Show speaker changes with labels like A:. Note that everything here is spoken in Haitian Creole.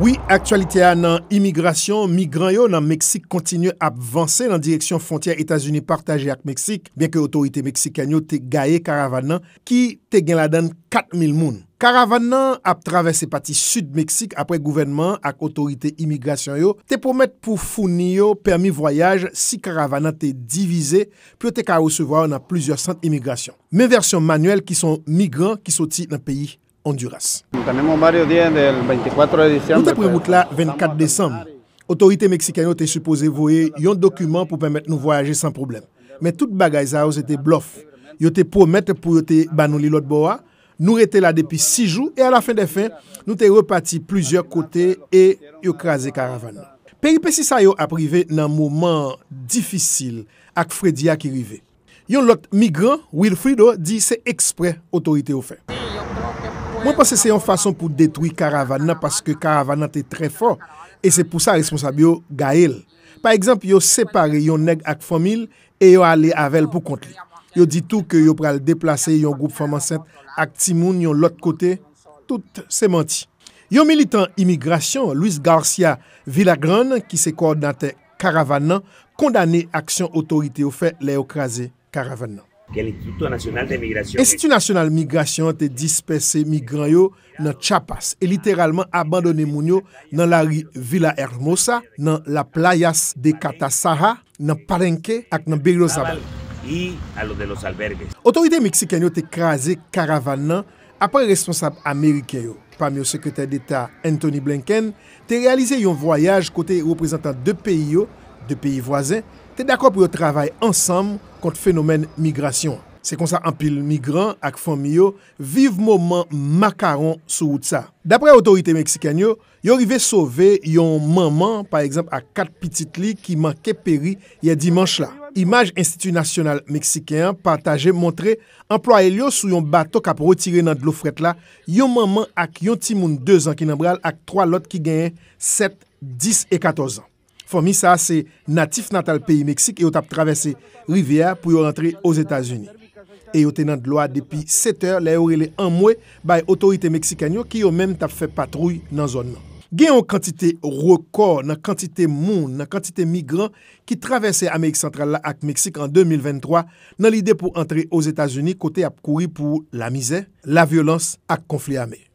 A: Oui, aktualite a nan imigrasyon, migran yo nan Meksik kontinu ap vansè nan direksyon fontyer Etats-Unis partajè ak Meksik, byen ke otorite Meksikanyo te gaye karavanan ki te gen la dan 4.000 moun. Karavanan ap travesse pati sud Meksik apre gouvenman ak otorite imigrasyon yo, te pomet pou founi yo permis voyaj si karavanan te divize, pyo te ka recevwa nan plizior sant imigrasyon. Men versyon manuel ki son migran ki soti nan peyi. Honduras. Nou te premoute la 24 Desembe. Otorite Meksikanyo te supose voye yon dokumen pou pemet nou voyaje san problem. Men tout bagay za ou se te blof. Yo te promette pou yo te banou li lot bo a. Nou rete la depi 6 jou. E a la fin de fin nou te repati plusieurs kote e yo kraze karavan. Peri pe si sa yo aprive nan mouman difisil ak Fredia ki rive. Yon lot migran, Wilfrido, di se ekspre otorite ou fe. Mwen panse se yon fason pou detoui karavanan paske karavanan te tre fò e se pou sa responsabyo ga el. Par ekzamp yo separe yon neg ak fomil e yo ale avel pou kont li. Yo di tou ke yo pral deplase yon group foman sent ak timoun yon lot kote, tout se manti. Yo militan imigrasyon Louis Garcia Villagran ki se koordinate karavanan kondane aksyon otorite ou fe le okraze karavanan. Institut National Migration te dispesse migran yo nan Tchapas e literalman abandone moun yo nan la ri Villa Hermosa, nan la playas de Katasaha, nan Palenque ak nan Berlozaban. Otorite Meksikanyo te kraze karavan nan apre responsable Amerike yo. Pam yo sekretèr d'Etat Anthony Blinken te realize yon voyaj kote reprezentant de peyi yo de peyi vwazen, te dakwa pou yo travay ansam kont fenomen migrasyon. Se konsa anpil migran ak fom yo, vive mouman makaron sou ou tsa. Dapre otorite Meksikanyo, yo rive sove yon maman, par exemple ak kat pitit li ki manke peri ya dimanche la. Imaj Institut National Meksikanyan partaje montre, employe yo sou yon bato kap rotire nan dlo fret la, yo maman ak yon timoun 2 an ki nabral ak 3 lot ki genye 7, 10 et 14 an. Fomisa se natif natal peyi Meksik, e yo tap travesse rivyer pou yo rentre o Zetas Uni. E yo tenan dloa depi seter la yo rele anmwe bay otorite Meksikanyo ki yo men tap fe patrouy nan zonman. Gen yon kantite rekor nan kantite moun nan kantite migran ki travesse Amerik Sentral la ak Meksik an 2023 nan lide pou rentre o Zetas Uni kote ap kouri pou la mize, la violans ak konflik Amerik.